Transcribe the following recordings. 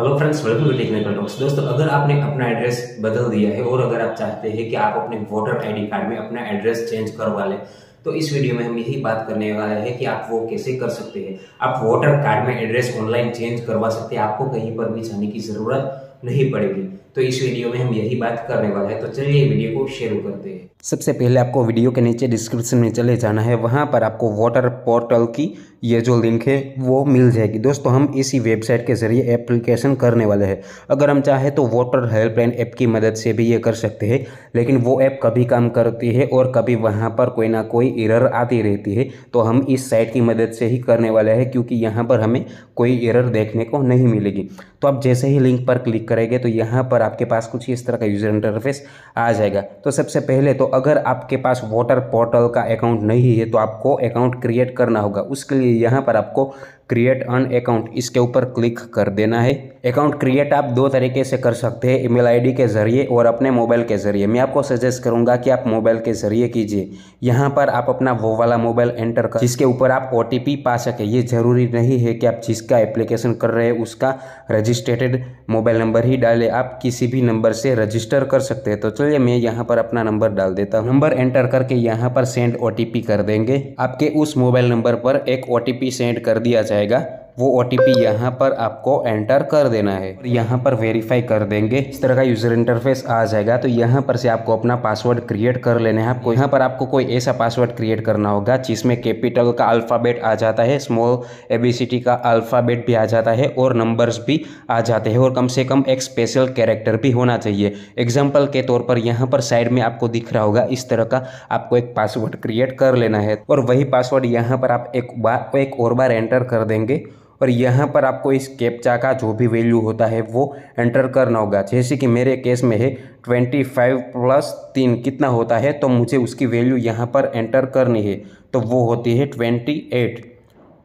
hello friends welcome to technical talks दोस्तों अगर आपने अपना एड्रेस बदल दिया है और अगर आप चाहते हैं कि आप अपने वोटर आईडी कार्ड में अपना एड्रेस चेंज करवा लें तो इस वीडियो में हम यही बात करने वाले हैं कि आप वो कैसे कर सकते हैं आप वोटर कार्ड में एड्रेस ऑनलाइन चेंज करवा सकते हैं आपको कहीं पर भी जाने की जरूरत नहीं पड़ेगी तो इस वीडियो में हम यही बात करने वाले हैं तो चलिए वीडियो को शुरू करते हैं सबसे पहले आपको वीडियो के नीचे डिस्क्रिप्शन में चले जाना है वहाँ पर आपको वाटर पोर्टल की ये जो लिंक है वो मिल जाएगी दोस्तों हम इसी वेबसाइट के ज़रिए एप्लीकेशन करने वाले हैं अगर हम चाहें तो वाटर हेल्पलाइन ऐप की मदद से भी ये कर सकते हैं लेकिन वो ऐप कभी काम करती है और कभी वहाँ पर कोई ना कोई एरर आती रहती है तो हम इस साइट की मदद से ही करने वाले हैं क्योंकि यहाँ पर हमें कोई एरर देखने को नहीं मिलेगी तो आप जैसे ही लिंक पर क्लिक करेंगे तो यहाँ पर पर आपके पास कुछ इस तरह का यूज़र इंटरफेस आ जाएगा तो सबसे पहले तो अगर आपके पास वाटर पोर्टल का अकाउंट नहीं है तो आपको अकाउंट क्रिएट करना होगा उसके लिए यहाँ पर आपको क्रिएट अन अकाउंट इसके ऊपर क्लिक कर देना है अकाउंट क्रिएट आप दो तरीके से कर सकते हैं ईमेल आईडी के ज़रिए और अपने मोबाइल के ज़रिए मैं आपको सजेस्ट करूंगा कि आप मोबाइल के ज़रिए कीजिए यहाँ पर आप अपना वो वाला मोबाइल एंटर कर जिसके ऊपर आप ओ पा सके ये ज़रूरी नहीं है कि आप जिसका एप्लीकेशन कर रहे हैं उसका रजिस्ट्रेटेड मोबाइल नंबर ही डाले आप किसी भी नंबर से रजिस्टर कर सकते हैं तो चलिए मैं यहाँ पर अपना नंबर डाल देता हूँ नंबर एंटर करके यहाँ पर सेंड ओ कर देंगे आपके उस मोबाइल नंबर पर एक ओ सेंड कर दिया जाए entrega वो ओ टी पी यहाँ पर आपको एंटर कर देना है और यहाँ पर वेरीफाई कर देंगे इस तरह का यूज़र इंटरफेस आ जाएगा तो यहाँ पर से आपको अपना पासवर्ड क्रिएट कर लेना है आपको यहाँ पर आपको कोई ऐसा पासवर्ड क्रिएट करना होगा जिसमें कैपिटल का अल्फ़ाबेट आ जाता है स्मॉल एबीसीटी का अल्फ़ाबेट भी आ जाता है और नंबर्स भी आ जाते हैं और कम से कम एक स्पेशल कैरेक्टर भी होना चाहिए एग्जाम्पल के तौर पर यहाँ पर साइड में आपको दिख रहा होगा इस तरह का आपको एक पासवर्ड क्रिएट कर लेना है और वही पासवर्ड यहाँ पर आप एक बार एक और बार एंटर कर देंगे और यहाँ पर आपको इस कैप्चा का जो भी वैल्यू होता है वो एंटर करना होगा जैसे कि मेरे केस में है ट्वेंटी फाइव प्लस तीन कितना होता है तो मुझे उसकी वैल्यू यहाँ पर एंटर करनी है तो वो होती है ट्वेंटी एट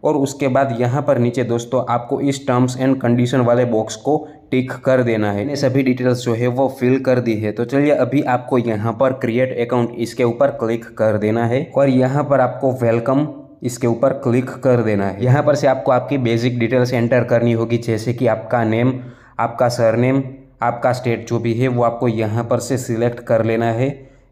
और उसके बाद यहाँ पर नीचे दोस्तों आपको इस टर्म्स एंड कंडीशन वाले बॉक्स को टिक कर देना है मैंने सभी डिटेल्स जो है वो फिल कर दी है तो चलिए अभी आपको यहाँ पर क्रिएट अकाउंट इसके ऊपर क्लिक कर देना है और यहाँ पर आपको वेलकम इसके ऊपर क्लिक कर देना है यहाँ पर से आपको आपकी बेसिक डिटेल्स एंटर करनी होगी जैसे कि आपका नेम आपका सरनेम आपका स्टेट जो भी है वो आपको यहाँ पर से सिलेक्ट कर लेना है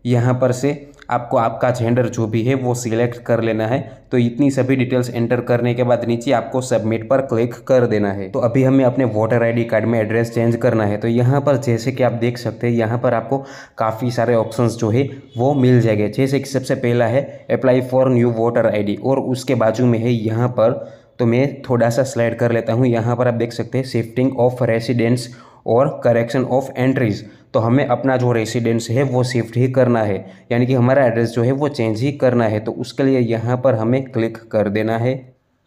यहाँ पर से आपको आपका जेंडर जो भी है वो सिलेक्ट कर लेना है तो इतनी सभी डिटेल्स एंटर करने के बाद नीचे आपको सबमिट पर क्लिक कर देना है तो अभी हमें अपने वोटर आईडी कार्ड में एड्रेस चेंज करना है तो यहाँ पर जैसे कि आप देख सकते हैं यहाँ पर आपको काफ़ी सारे ऑप्शन जो है वो मिल जाएंगे जैसे कि सबसे पहला है apply for new voter I और उसके बाजू में है यहाँ पर तो मैं थोड़ा सा स्लाइड कर लेता हूँ यहाँ पर आप देख सकते हैं शिफ्टिंग ऑफ रेसिडेंट्स और करेक्शन ऑफ एंट्रीज़ तो हमें अपना जो रेसिडेंस है वो शिफ्ट ही करना है यानी कि हमारा एड्रेस जो है वो चेंज ही करना है तो उसके लिए यहाँ पर हमें क्लिक कर देना है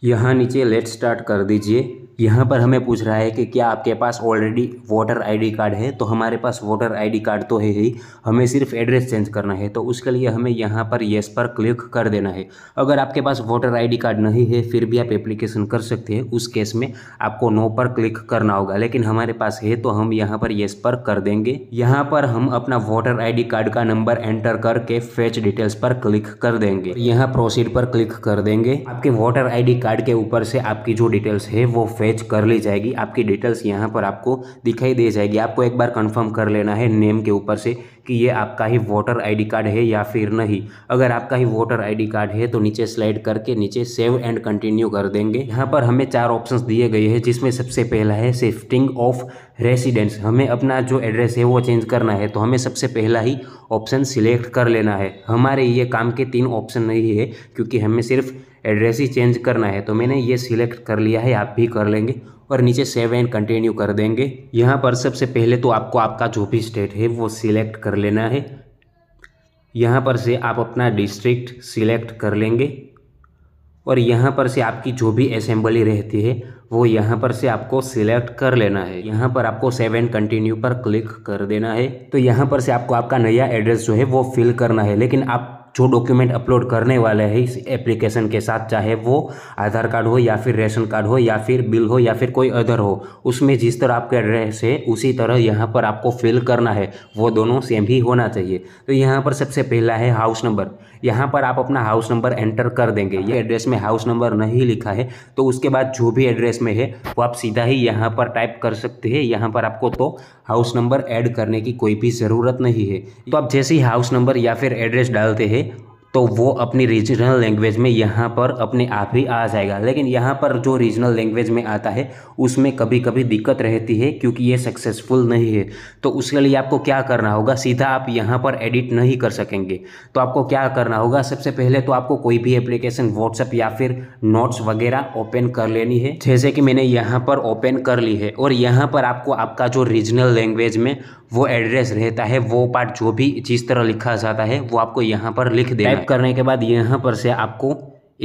यहाँ नीचे लेट स्टार्ट कर दीजिए यहाँ पर हमें पूछ रहा है कि क्या आपके पास ऑलरेडी वोटर आईडी कार्ड है तो हमारे पास वोटर आईडी कार्ड तो है ही हमें सिर्फ एड्रेस चेंज करना है तो उसके लिए हमें यहाँ पर येस पर क्लिक कर देना है अगर आपके पास वोटर आईडी कार्ड नहीं है फिर भी आप एप्लीकेशन कर सकते हैं उस केस में आपको नो पर क्लिक करना होगा लेकिन हमारे पास है तो हम यहाँ पर येस पर कर देंगे यहाँ पर हम अपना वोटर आई कार्ड का नंबर एंटर करके फेच डिटेल्स पर क्लिक कर देंगे यहाँ प्रोसीड पर क्लिक कर देंगे आपके वोटर आई कार्ड के ऊपर से आपकी जो डिटेल्स है वो फेच कर ली जाएगी आपकी डिटेल्स यहाँ पर आपको दिखाई दे जाएगी आपको एक बार कंफर्म कर लेना है नेम के ऊपर से कि ये आपका ही वोटर आईडी कार्ड है या फिर नहीं अगर आपका ही वोटर आईडी कार्ड है तो नीचे स्लाइड करके नीचे सेव एंड कंटिन्यू कर देंगे यहाँ पर हमें चार ऑप्शन दिए गए हैं जिसमें सबसे पहला है शिफ्टिंग ऑफ रेसिडेंस हमें अपना जो एड्रेस है वो चेंज करना है तो हमें सबसे पहला ही ऑप्शन सिलेक्ट कर लेना है हमारे ये काम के तीन ऑप्शन नहीं है क्योंकि हमें सिर्फ एड्रेस ही चेंज करना है तो मैंने ये सिलेक्ट कर लिया है आप भी कर लेंगे और नीचे सेव एंड कंटिन्यू कर देंगे यहाँ पर सबसे पहले तो आपको आपका जो भी स्टेट है वो सिलेक्ट कर लेना है यहाँ पर से आप अपना डिस्ट्रिक्ट सिलेक्ट कर लेंगे और यहाँ पर से आपकी जो भी असेंबली रहती है वो यहाँ पर से आपको सिलेक्ट कर लेना है यहाँ पर आपको सेव एंड कंटिन्यू पर क्लिक कर देना है तो यहाँ पर से आपको आपका नया एड्रेस जो है वो फिल करना है लेकिन आप जो डॉक्यूमेंट अपलोड करने वाले हैं इस एप्लीकेशन के साथ चाहे वो आधार कार्ड हो या फिर रेशन कार्ड हो या फिर बिल हो या फिर कोई अदर हो उसमें जिस तरह आपका एड्रेस है उसी तरह यहाँ पर आपको फिल करना है वो दोनों सेम ही होना चाहिए तो यहाँ पर सबसे पहला है हाउस नंबर यहाँ पर आप अपना हाउस नंबर एंटर कर देंगे ये एड्रेस में हाउस नंबर नहीं लिखा है तो उसके बाद जो भी एड्रेस में है वो आप सीधा ही यहाँ पर टाइप कर सकते हैं यहाँ पर आपको तो हाउस नंबर ऐड करने की कोई भी ज़रूरत नहीं है तो आप जैसे ही हाउस नंबर या फिर एड्रेस डालते हैं तो वो अपनी रीजनल लैंग्वेज में यहाँ पर अपने आप ही आ जाएगा लेकिन यहाँ पर जो रीजनल लैंग्वेज में आता है उसमें कभी कभी दिक्कत रहती है क्योंकि ये सक्सेसफुल नहीं है तो उसके लिए आपको क्या करना होगा सीधा आप यहाँ पर एडिट नहीं कर सकेंगे तो आपको क्या करना होगा सबसे पहले तो आपको कोई भी एप्लीकेशन व्हाट्सअप या फिर नोट्स वगैरह ओपन कर लेनी है जैसे कि मैंने यहाँ पर ओपन कर ली है और यहाँ पर आपको आपका जो रीजनल लैंग्वेज में वो एड्रेस रहता है वो पार्ट जो भी जिस तरह लिखा जाता है वो आपको यहाँ पर लिख देना टाइप करने के बाद यहाँ पर से आपको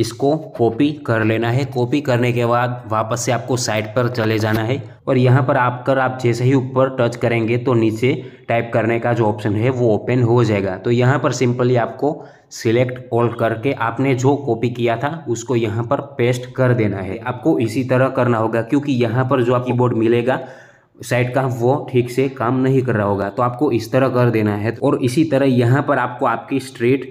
इसको कॉपी कर लेना है कॉपी करने के बाद वापस से आपको साइट पर चले जाना है और यहाँ पर आप कर आप जैसे ही ऊपर टच करेंगे तो नीचे टाइप करने का जो ऑप्शन है वो ओपन हो जाएगा तो यहाँ पर सिंपली आपको सिलेक्ट ऑल करके आपने जो कॉपी किया था उसको यहाँ पर पेस्ट कर देना है आपको इसी तरह करना होगा क्योंकि यहाँ पर जो आपकी बोर्ड मिलेगा साइट का वो ठीक से काम नहीं कर रहा होगा तो आपको इस तरह कर देना है और इसी तरह यहाँ पर आपको आपकी स्ट्रीट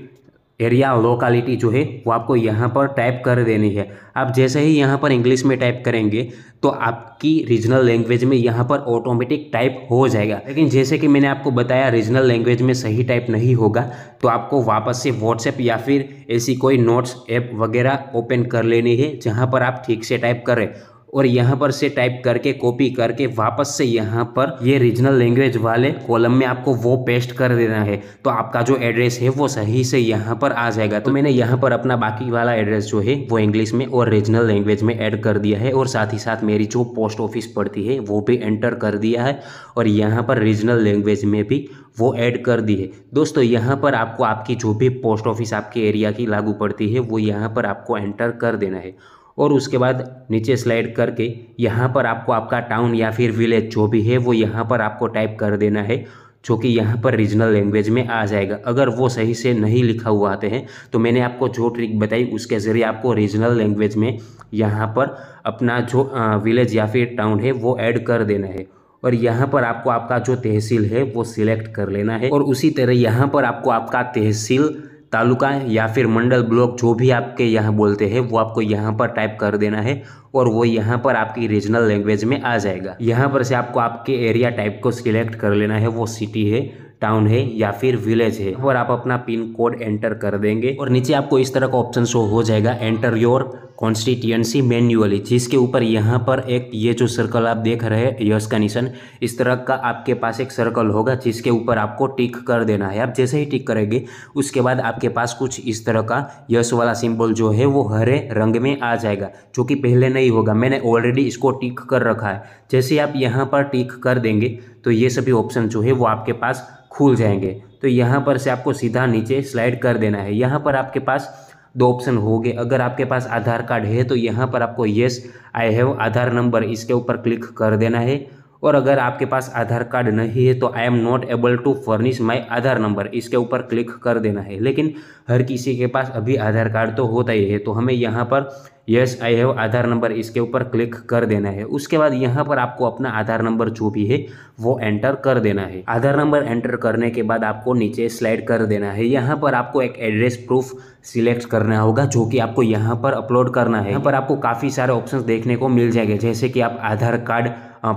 एरिया लोकालिटी जो है वो आपको यहाँ पर टाइप कर देनी है आप जैसे ही यहाँ पर इंग्लिश में टाइप करेंगे तो आपकी रीजनल लैंग्वेज में यहाँ पर ऑटोमेटिक टाइप हो जाएगा लेकिन जैसे कि मैंने आपको बताया रीजनल लैंग्वेज में सही टाइप नहीं होगा तो आपको वापस से व्हाट्सएप या फिर ऐसी कोई नोट्स ऐप वगैरह ओपन कर लेनी है जहाँ पर आप ठीक से टाइप करें और यहाँ पर से टाइप करके कॉपी करके वापस से यहाँ पर ये रीजनल लैंग्वेज वाले कॉलम में आपको वो पेस्ट कर देना है तो आपका जो एड्रेस है वो सही से यहाँ पर आ जाएगा तो मैंने यहाँ पर अपना बाकी वाला एड्रेस जो है वो इंग्लिश में और रीजनल लैंग्वेज में एड कर दिया है और साथ ही साथ मेरी जो पोस्ट ऑफिस पड़ती है वो भी एंटर कर दिया है और यहाँ पर रीजनल लैंग्वेज में भी वो ऐड कर दी है दोस्तों यहाँ पर आपको आपकी जो भी पोस्ट ऑफिस आपके एरिया की लागू पड़ती है वो यहाँ पर आपको एंटर कर देना है और उसके बाद नीचे स्लाइड करके यहाँ पर आपको आपका टाउन या फिर विलेज जो भी है वो यहाँ पर आपको टाइप कर देना है जो कि यहाँ पर रीजनल लैंग्वेज में आ जाएगा अगर वो सही से नहीं लिखा हुआ आते हैं तो मैंने आपको जो ट्रिक बताई उसके ज़रिए आपको रीजनल लैंग्वेज में यहाँ पर अपना जो विलेज या फिर टाउन है वो ऐड कर देना है और यहाँ पर आपको आपका जो तहसील है वो सिलेक्ट कर लेना है और उसी तरह यहाँ पर आपको आपका तहसील तालुका या फिर मंडल ब्लॉक जो भी आपके यहाँ बोलते हैं वो आपको यहाँ पर टाइप कर देना है और वो यहाँ पर आपकी रीजनल लैंग्वेज में आ जाएगा यहाँ पर से आपको आपके एरिया टाइप को सिलेक्ट कर लेना है वो सिटी है टाउन है या फिर विलेज है और आप अपना पिन कोड एंटर कर देंगे और नीचे आपको इस तरह का ऑप्शन शो हो जाएगा एंटर योर कॉन्स्टिट्यूंसी मैन्युअली जिसके ऊपर यहाँ पर एक ये जो सर्कल आप देख रहे हैं यश का निशान इस तरह का आपके पास एक सर्कल होगा जिसके ऊपर आपको टिक कर देना है आप जैसे ही टिक करेंगे उसके बाद आपके पास कुछ इस तरह का यश वाला सिंबल जो है वो हरे रंग में आ जाएगा जो कि पहले नहीं होगा मैंने ऑलरेडी इसको टिक कर रखा है जैसे आप यहाँ पर टिक कर देंगे तो ये सभी ऑप्शन जो है वो आपके पास खुल जाएंगे तो यहाँ पर से आपको सीधा नीचे स्लाइड कर देना है यहाँ पर आपके पास दो ऑप्शन हो गए अगर आपके पास आधार कार्ड है तो यहाँ पर आपको yes I have Aadhaar number इसके ऊपर क्लिक कर देना है और अगर आपके पास आधार कार्ड नहीं है तो I am not able to furnish my Aadhaar number इसके ऊपर क्लिक कर देना है लेकिन हर किसी के पास अभी आधार कार्ड तो होता ही है तो हमें यहाँ पर yes I have Aadhaar number इसके ऊपर क्लिक कर देना है उसके बाद यहाँ पर आपको अपना आधार नंबर जो भी है वो एंटर कर देना है आधार नंबर एंटर करने के बाद आपको नीचे स्लाइड कर देना है यहाँ पर आपको एक एड्रेस प्रूफ सिलेक्ट करना होगा जो कि आपको यहाँ पर अपलोड करना है यहाँ पर आपको काफ़ी सारे ऑप्शंस देखने को मिल जाएंगे जैसे कि आप आधार कार्ड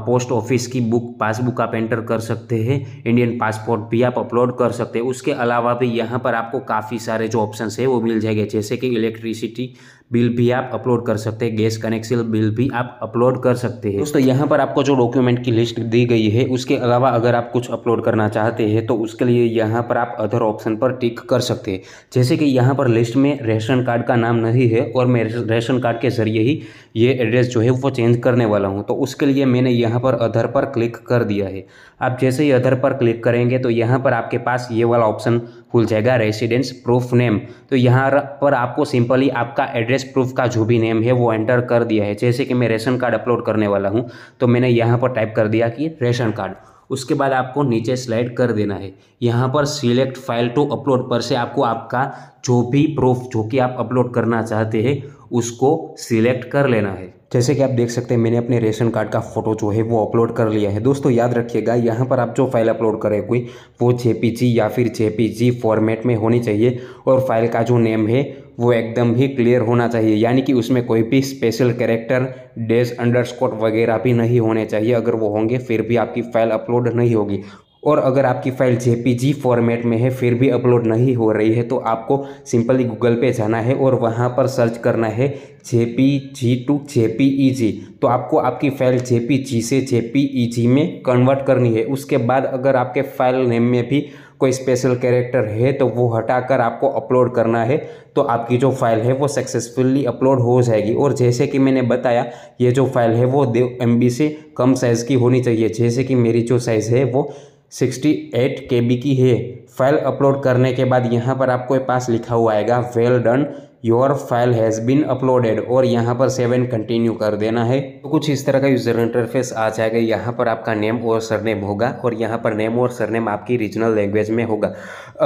पोस्ट ऑफिस की बुक पासबुक आप एंटर कर सकते हैं इंडियन पासपोर्ट भी आप अपलोड कर सकते हैं उसके अलावा भी यहाँ पर आपको काफ़ी सारे जो ऑप्शन है वो मिल जाएंगे जैसे कि इलेक्ट्रिसिटी बिल भी आप अपलोड कर सकते हैं गैस कनेक्शन बिल भी आप अपलोड कर सकते हैं दोस्तों यहाँ पर आपको जो डॉक्यूमेंट की लिस्ट दी गई है उसके अलावा अगर आप कुछ अपलोड करना चाहते हैं तो उसके लिए यहाँ पर आप अदर ऑप्शन पर टिक कर सकते हैं जैसे कि यहाँ पर लिस्ट में रेशन कार्ड का नाम नहीं है और मैं रेशन कार्ड के ज़रिए ही ये एड्रेस जो है वो चेंज करने वाला हूँ तो उसके लिए मैंने यहाँ पर अधर पर क्लिक कर दिया है आप जैसे ही अधर पर क्लिक करेंगे तो यहाँ पर आपके पास ये वाला ऑप्शन खुल जाएगा रेसिडेंस प्रूफ नेम तो यहाँ पर आपको सिंपली आपका एड्रेस प्रूफ का जो भी नेम है वो एंटर कर दिया है जैसे कि मैं रेशन कार्ड अपलोड करने वाला हूँ तो मैंने यहाँ पर टाइप कर दिया कि रेशन कार्ड उसके बाद आपको नीचे स्लाइड कर देना है यहाँ पर सिलेक्ट फाइल टू अपलोड पर से आपको आपका जो भी प्रूफ जो कि आप अपलोड करना चाहते हैं उसको सिलेक्ट कर लेना है जैसे कि आप देख सकते हैं मैंने अपने रेशन कार्ड का फ़ोटो जो है वो अपलोड कर लिया है दोस्तों याद रखिएगा यहाँ पर आप जो फाइल अपलोड करें कोई वो जे या फिर जे फॉर्मेट में होनी चाहिए और फाइल का जो नेम है वो एकदम ही क्लियर होना चाहिए यानी कि उसमें कोई भी स्पेशल कैरेक्टर डेज अंडरस्कोट वगैरह भी नहीं होने चाहिए अगर वो होंगे फिर भी आपकी फ़ाइल अपलोड नहीं होगी और अगर आपकी फाइल जे फॉर्मेट में है फिर भी अपलोड नहीं हो रही है तो आपको सिंपली गूगल पे जाना है और वहाँ पर सर्च करना है जे पी जी टू जे तो आपको आपकी फाइल जे से जे में कन्वर्ट करनी है उसके बाद अगर आपके फाइल नेम में भी कोई स्पेशल कैरेक्टर है तो वो हटाकर आपको अपलोड करना है तो आपकी जो फाइल है वो सक्सेसफुली अपलोड हो जाएगी और जैसे कि मैंने बताया ये जो फाइल है वो एम से कम साइज़ की होनी चाहिए जैसे कि मेरी जो साइज़ है वो 68 के की है फाइल अपलोड करने के बाद यहाँ पर आपको पास लिखा हुआ आएगा well done your file has been uploaded और यहाँ पर सेवन कंटिन्यू कर देना है तो कुछ इस तरह का यूज़र इंटरफेस आ जाएगा यहाँ पर आपका नेम और सरनेम होगा और यहाँ पर नेम और सरनेम आपकी रीजनल लैंग्वेज में होगा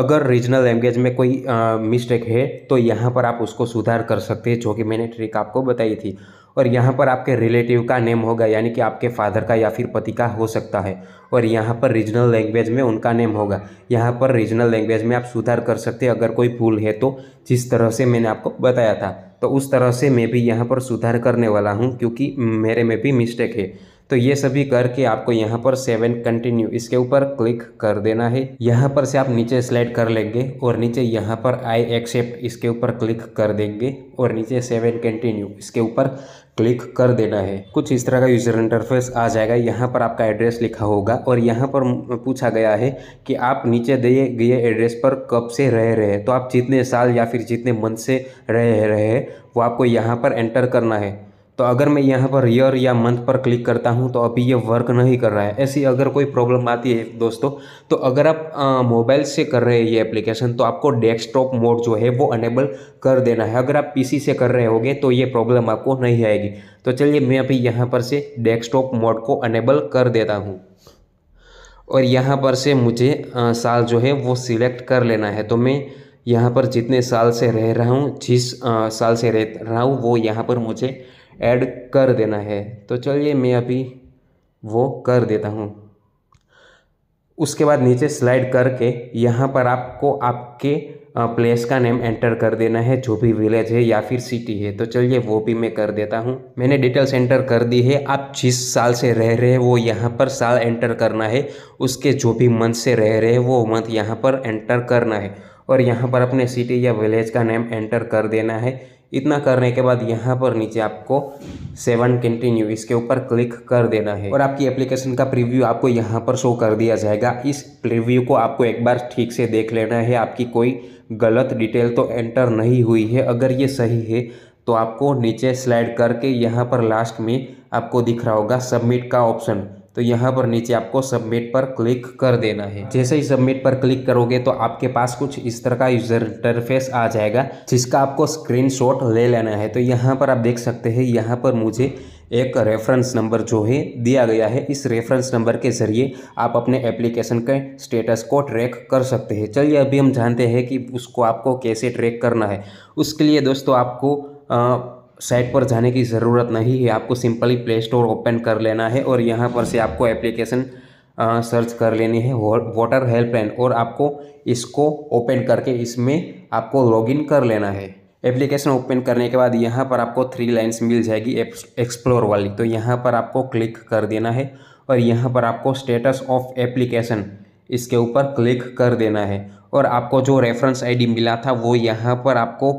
अगर रीजनल लैंग्वेज में कोई मिस्टेक है तो यहाँ पर आप उसको सुधार कर सकते हैं जो कि मैंने ट्रिक आपको बताई थी और यहाँ पर आपके रिलेटिव का नेम होगा यानी कि आपके फादर का या फिर पति का हो सकता है और यहाँ पर रीजनल लैंग्वेज में उनका नेम होगा यहाँ पर रीजनल लैंग्वेज में आप सुधार कर सकते अगर कोई भूल है तो जिस तरह से मैंने आपको बताया था तो उस तरह से मैं भी यहाँ पर सुधार करने वाला हूँ क्योंकि मेरे में भी मिस्टेक है तो ये सभी करके आपको यहाँ पर सेवन कंटिन्यू इसके ऊपर क्लिक कर देना है यहाँ पर से आप नीचे स्लाइड कर लेंगे और नीचे यहाँ पर आई एक्सेप्ट इसके ऊपर क्लिक कर देंगे और नीचे सेवन कंटिन्यू इसके ऊपर क्लिक कर देना है कुछ इस तरह का यूज़र इंटरफेस आ जाएगा यहाँ पर आपका एड्रेस लिखा होगा और यहाँ पर पूछा गया है कि आप नीचे दिए गए एड्रेस पर कब से रह रहे हैं तो आप जितने साल या फिर जितने मंथ से रह रहे हैं वो आपको यहाँ पर एंटर करना है तो अगर मैं यहाँ पर ईयर या मंथ पर क्लिक करता हूँ तो अभी ये वर्क नहीं कर रहा है ऐसी अगर कोई प्रॉब्लम आती है दोस्तों तो अगर आप मोबाइल से कर रहे हैं ये एप्लीकेशन तो आपको डेस्कटॉप मोड जो है वो अनेबल कर देना है अगर आप पीसी से कर रहे होगे तो ये प्रॉब्लम आपको नहीं आएगी तो चलिए मैं अभी यहाँ पर से डेस्कटॉप मोड को अनेबल कर देता हूँ और यहाँ पर से मुझे आ, साल जो है वो सिलेक्ट कर लेना है तो मैं यहाँ पर जितने साल से रह रहा हूँ जिस आ, साल से रह रहा हूँ वो यहाँ पर मुझे ऐड कर देना है तो चलिए मैं अभी वो कर देता हूँ उसके बाद नीचे स्लाइड करके यहाँ पर आपको आपके प्लेस का नेम एंटर कर देना है जो भी विलेज है या फिर सिटी है तो चलिए वो भी मैं कर देता हूँ मैंने डिटेल्स एंटर कर दी है आप जिस साल से रह रहे हैं वो यहाँ पर साल एंटर करना है उसके जो भी मंथ से रह रहे हैं वो मंथ यहाँ पर एंटर करना है और यहाँ पर अपने सिटी या विलेज का नेम एंटर कर देना है इतना करने के बाद यहाँ पर नीचे आपको सेवन कंटिन्यू इसके ऊपर क्लिक कर देना है और आपकी एप्लीकेशन का प्रीव्यू आपको यहाँ पर शो कर दिया जाएगा इस प्रीव्यू को आपको एक बार ठीक से देख लेना है आपकी कोई गलत डिटेल तो एंटर नहीं हुई है अगर ये सही है तो आपको नीचे स्लाइड करके यहाँ पर लास्ट में आपको दिख रहा होगा सबमिट का ऑप्शन तो यहाँ पर नीचे आपको सबमिट पर क्लिक कर देना है जैसे ही सबमिट पर क्लिक करोगे तो आपके पास कुछ इस तरह का यूजर इंटरफेस आ जाएगा जिसका आपको स्क्रीनशॉट ले लेना है तो यहाँ पर आप देख सकते हैं यहाँ पर मुझे एक रेफरेंस नंबर जो है दिया गया है इस रेफरेंस नंबर के ज़रिए आप अपने एप्लीकेशन के स्टेटस को ट्रैक कर सकते हैं चलिए अभी हम जानते हैं कि उसको आपको कैसे ट्रैक करना है उसके लिए दोस्तों आपको आ, साइट पर जाने की ज़रूरत नहीं है आपको सिंपली प्ले स्टोर ओपन कर लेना है और यहाँ पर से आपको एप्लीकेशन सर्च कर लेनी है वाटर हेल्पलाइन और आपको इसको ओपन करके इसमें आपको लॉगिन कर लेना है एप्लीकेशन ओपन करने के बाद यहाँ पर आपको थ्री लाइन्स मिल जाएगी एक्सप्लोर वाली तो यहाँ पर आपको क्लिक कर देना है और यहाँ पर आपको स्टेटस ऑफ एप्लीकेशन इसके ऊपर क्लिक कर देना है और आपको जो रेफरेंस आईडी मिला था वो यहाँ पर आपको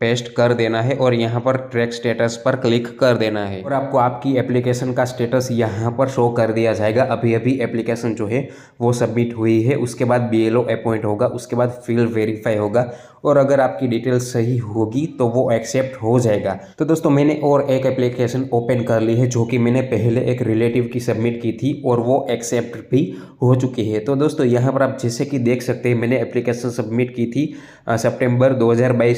पेस्ट कर देना है और यहाँ पर ट्रैक स्टेटस पर क्लिक कर देना है और आपको आपकी एप्लीकेशन का स्टेटस यहाँ पर शो कर दिया जाएगा अभी अभी एप्लीकेशन जो है वो सबमिट हुई है उसके बाद बी एल अपॉइंट होगा उसके बाद फील्ड वेरीफाई होगा और अगर आपकी डिटेल सही होगी तो वो एक्सेप्ट हो जाएगा तो दोस्तों मैंने और एक एप्लीकेशन ओपन कर ली है जो कि मैंने पहले एक रिलेटिव की सबमिट की थी और वो एक्सेप्ट भी हो चुकी है तो दोस्तों यहाँ पर आप जैसे कि देख सकते हैं मैंने एप्लीकेशन सबमिट की थी सेप्टेम्बर दो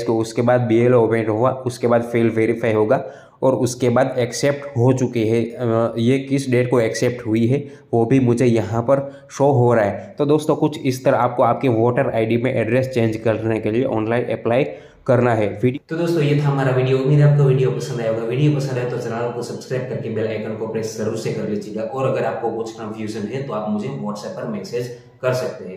को उसके बाद बी एल हुआ उसके बाद फेल वेरीफाई होगा और उसके बाद एक्सेप्ट हो चुके हैं ये किस डेट को एक्सेप्ट हुई है वो भी मुझे यहाँ पर शो हो रहा है तो दोस्तों कुछ इस तरह आपको आपके वोटर आईडी में एड्रेस चेंज करने के लिए ऑनलाइन अप्लाई करना है वीडियो तो दोस्तों ये था हमारा वीडियो उम्मीद आपको वीडियो पसंद आया होगा वीडियो पसंद आए तो चैनल को सब्सक्राइब करके बेल आइकन को प्रेस जरूर से कर लीजिएगा और अगर आपको कुछ कन्फ्यूजन है तो आप मुझे व्हाट्सएप पर मैसेज कर सकते हैं